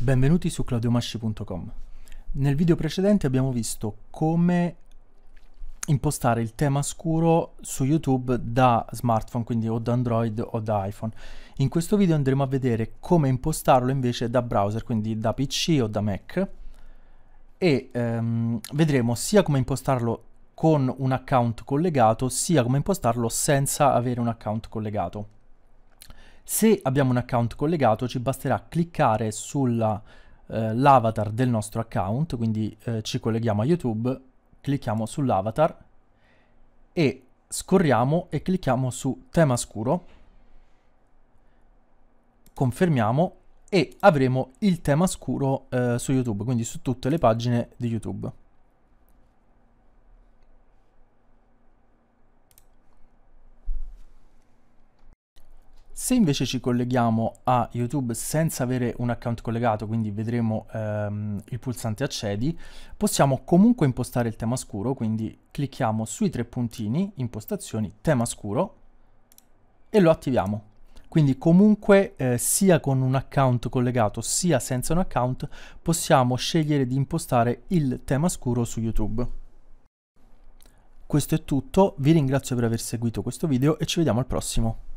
Benvenuti su claudiomasci.com. Nel video precedente abbiamo visto come impostare il tema scuro su YouTube da smartphone, quindi o da Android o da iPhone. In questo video andremo a vedere come impostarlo invece da browser, quindi da PC o da Mac e ehm, vedremo sia come impostarlo con un account collegato, sia come impostarlo senza avere un account collegato. Se abbiamo un account collegato ci basterà cliccare sull'avatar eh, del nostro account, quindi eh, ci colleghiamo a YouTube, clicchiamo sull'avatar e scorriamo e clicchiamo su tema scuro, confermiamo e avremo il tema scuro eh, su YouTube, quindi su tutte le pagine di YouTube. Se invece ci colleghiamo a YouTube senza avere un account collegato, quindi vedremo ehm, il pulsante accedi, possiamo comunque impostare il tema scuro, quindi clicchiamo sui tre puntini, impostazioni, tema scuro e lo attiviamo. Quindi comunque eh, sia con un account collegato sia senza un account possiamo scegliere di impostare il tema scuro su YouTube. Questo è tutto, vi ringrazio per aver seguito questo video e ci vediamo al prossimo.